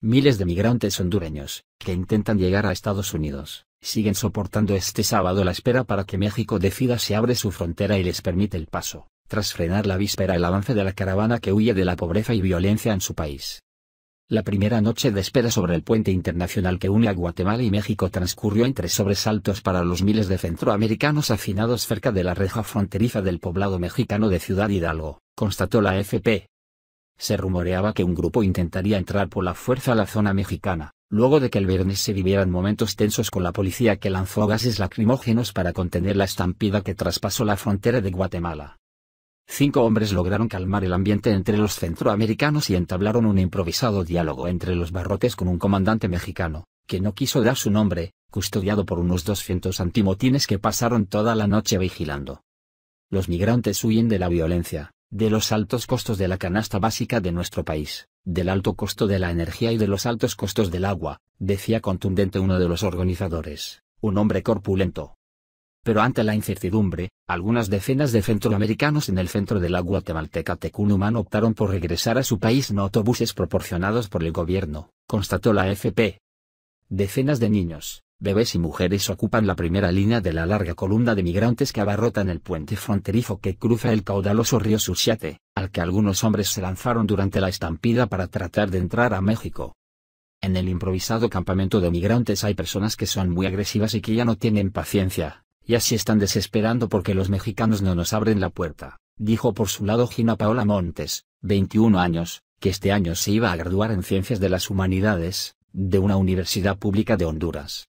Miles de migrantes hondureños, que intentan llegar a Estados Unidos, siguen soportando este sábado la espera para que México decida si abre su frontera y les permite el paso, tras frenar la víspera el avance de la caravana que huye de la pobreza y violencia en su país. La primera noche de espera sobre el puente internacional que une a Guatemala y México transcurrió entre sobresaltos para los miles de centroamericanos afinados cerca de la reja fronteriza del poblado mexicano de Ciudad Hidalgo, constató la FP se rumoreaba que un grupo intentaría entrar por la fuerza a la zona mexicana, luego de que el viernes se vivieran momentos tensos con la policía que lanzó gases lacrimógenos para contener la estampida que traspasó la frontera de Guatemala. Cinco hombres lograron calmar el ambiente entre los centroamericanos y entablaron un improvisado diálogo entre los barrotes con un comandante mexicano, que no quiso dar su nombre, custodiado por unos 200 antimotines que pasaron toda la noche vigilando. Los migrantes huyen de la violencia, de los altos costos de la canasta básica de nuestro país, del alto costo de la energía y de los altos costos del agua, decía contundente uno de los organizadores, un hombre corpulento. Pero ante la incertidumbre, algunas decenas de centroamericanos en el centro de la guatemalteca Tecunumán optaron por regresar a su país en autobuses proporcionados por el gobierno, constató la FP. Decenas de niños, Bebés y mujeres ocupan la primera línea de la larga columna de migrantes que abarrotan el puente fronterizo que cruza el caudaloso río Suchiate, al que algunos hombres se lanzaron durante la estampida para tratar de entrar a México. En el improvisado campamento de migrantes hay personas que son muy agresivas y que ya no tienen paciencia, y así están desesperando porque los mexicanos no nos abren la puerta, dijo por su lado Gina Paola Montes, 21 años, que este año se iba a graduar en Ciencias de las Humanidades, de una universidad pública de Honduras.